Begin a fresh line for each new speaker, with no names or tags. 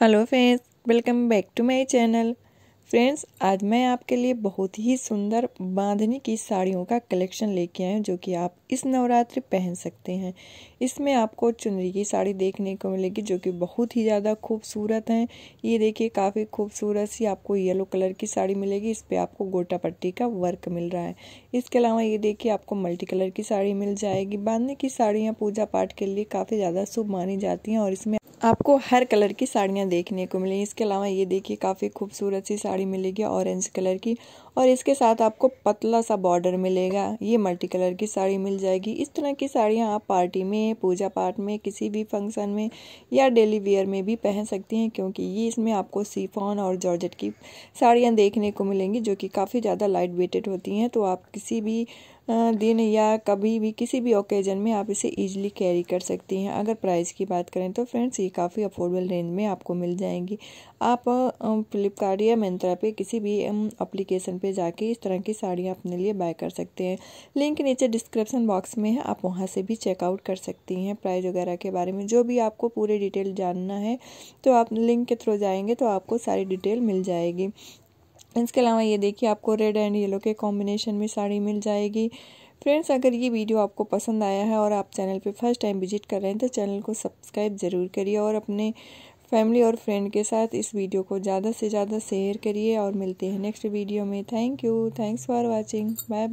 hello friends welcome back to my channel friends आज मैं आपके लिए बहुत ही सुंदर बांधनी की साड़ियों का कलेक्शन लेके आई हूँ जो कि आप इस नवरात्रि पहन सकते हैं इसमें आपको चुनरी की साड़ी देखने को मिलेगी जो कि बहुत ही ज़्यादा खूबसूरत हैं ये देखिए काफ़ी खूबसूरत सी आपको येलो कलर की साड़ी मिलेगी इस पर आपको गोटा पट्टी का वर्क मिल रहा है इसके अलावा ये देखिए आपको मल्टी कलर की साड़ी मिल जाएगी बांधने की साड़ियाँ पूजा पाठ के लिए काफ़ी ज़्यादा शुभ मानी जाती हैं और इसमें आपको हर कलर की साड़ियाँ देखने को मिलेंगी इसके अलावा ये देखिए काफ़ी खूबसूरत सी साड़ी मिलेगी ऑरेंज कलर की और इसके साथ आपको पतला सा बॉर्डर मिलेगा ये मल्टी कलर की साड़ी मिल जाएगी इस तरह की साड़ियाँ आप पार्टी में पूजा पाठ में किसी भी फंक्शन में या डेली वेयर में भी पहन सकती हैं क्योंकि ये इसमें आपको सीफॉन और जॉर्जेट की साड़ियाँ देखने को मिलेंगी जो कि काफ़ी ज़्यादा लाइट वेटेड होती हैं तो आप किसी भी दिन या कभी भी किसी भी ओकेजन में आप इसे ईजिली कैरी कर सकती हैं अगर प्राइस की बात करें तो फ्रेंड्स ये काफ़ी अफोर्डेबल रेंज में आपको मिल जाएंगी आप फ्लिपकार्ट या मंत्रा पे किसी भी अप्लीकेशन पे जाके इस तरह की साड़ियाँ अपने लिए बाय कर सकते हैं लिंक नीचे डिस्क्रिप्सन बॉक्स में है आप वहाँ से भी चेकआउट कर सकती हैं प्राइज वगैरह के बारे में जो भी आपको पूरे डिटेल जानना है तो आप लिंक के थ्रू जाएंगे तो आपको सारी डिटेल मिल जाएगी इसके अलावा ये देखिए आपको रेड एंड येलो के कॉम्बिनेशन में साड़ी मिल जाएगी फ्रेंड्स अगर ये वीडियो आपको पसंद आया है और आप चैनल पे फर्स्ट टाइम विजिट कर रहे हैं तो चैनल को सब्सक्राइब ज़रूर करिए और अपने फैमिली और फ्रेंड के साथ इस वीडियो को ज़्यादा से ज़्यादा शेयर करिए और मिलते हैं नेक्स्ट वीडियो में thank you thanks for watching bye bye